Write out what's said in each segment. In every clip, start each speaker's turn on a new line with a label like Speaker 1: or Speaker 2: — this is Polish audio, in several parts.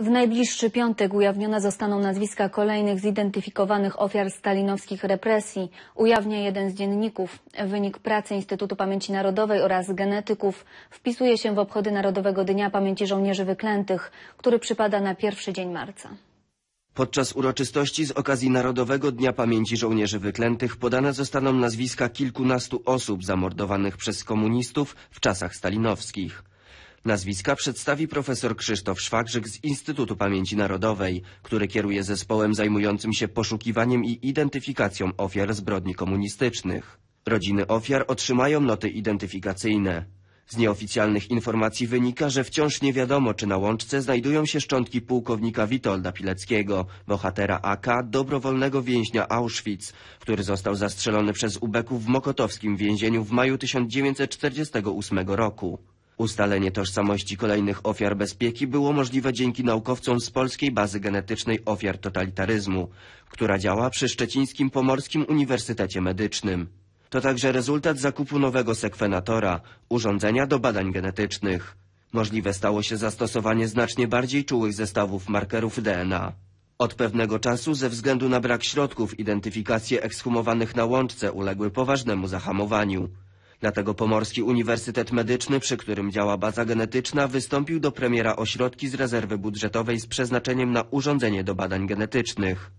Speaker 1: W najbliższy piątek ujawnione zostaną nazwiska kolejnych zidentyfikowanych ofiar stalinowskich represji, ujawnia jeden z dzienników. Wynik pracy Instytutu Pamięci Narodowej oraz genetyków wpisuje się w obchody Narodowego Dnia Pamięci Żołnierzy Wyklętych, który przypada na pierwszy dzień marca.
Speaker 2: Podczas uroczystości z okazji Narodowego Dnia Pamięci Żołnierzy Wyklętych podane zostaną nazwiska kilkunastu osób zamordowanych przez komunistów w czasach stalinowskich. Nazwiska przedstawi profesor Krzysztof Szwagrzyk z Instytutu Pamięci Narodowej, który kieruje zespołem zajmującym się poszukiwaniem i identyfikacją ofiar zbrodni komunistycznych. Rodziny ofiar otrzymają noty identyfikacyjne. Z nieoficjalnych informacji wynika, że wciąż nie wiadomo, czy na łączce znajdują się szczątki pułkownika Witolda Pileckiego, bohatera AK, dobrowolnego więźnia Auschwitz, który został zastrzelony przez ubeków w mokotowskim więzieniu w maju 1948 roku. Ustalenie tożsamości kolejnych ofiar bezpieki było możliwe dzięki naukowcom z Polskiej Bazy Genetycznej Ofiar Totalitaryzmu, która działa przy Szczecińskim Pomorskim Uniwersytecie Medycznym. To także rezultat zakupu nowego sekwenatora, urządzenia do badań genetycznych. Możliwe stało się zastosowanie znacznie bardziej czułych zestawów markerów DNA. Od pewnego czasu ze względu na brak środków identyfikacje ekshumowanych na łączce uległy poważnemu zahamowaniu. Dlatego Pomorski Uniwersytet Medyczny, przy którym działa baza genetyczna, wystąpił do premiera o środki z rezerwy budżetowej z przeznaczeniem na urządzenie do badań genetycznych.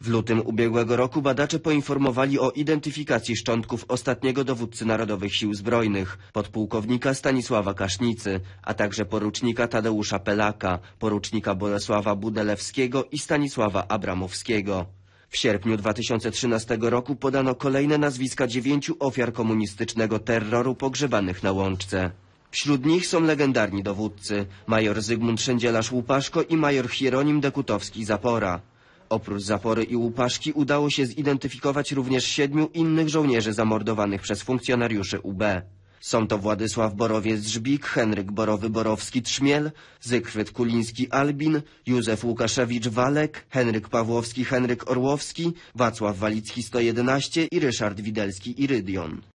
Speaker 2: W lutym ubiegłego roku badacze poinformowali o identyfikacji szczątków ostatniego dowódcy Narodowych Sił Zbrojnych, podpułkownika Stanisława Kasznicy, a także porucznika Tadeusza Pelaka, porucznika Bolesława Budelewskiego i Stanisława Abramowskiego. W sierpniu 2013 roku podano kolejne nazwiska dziewięciu ofiar komunistycznego terroru pogrzebanych na Łączce. Wśród nich są legendarni dowódcy, major Zygmunt Szędzielarz-Łupaszko i major Hieronim Dekutowski-Zapora. Oprócz Zapory i Łupaszki udało się zidentyfikować również siedmiu innych żołnierzy zamordowanych przez funkcjonariuszy UB. Są to Władysław Borowiec-Żbik, Henryk Borowy-Borowski-Trzmiel, Zygfryd Kuliński-Albin, Józef Łukaszewicz-Walek, Henryk Pawłowski-Henryk Orłowski, Wacław Walicki-111 i Ryszard Widelski-Irydion.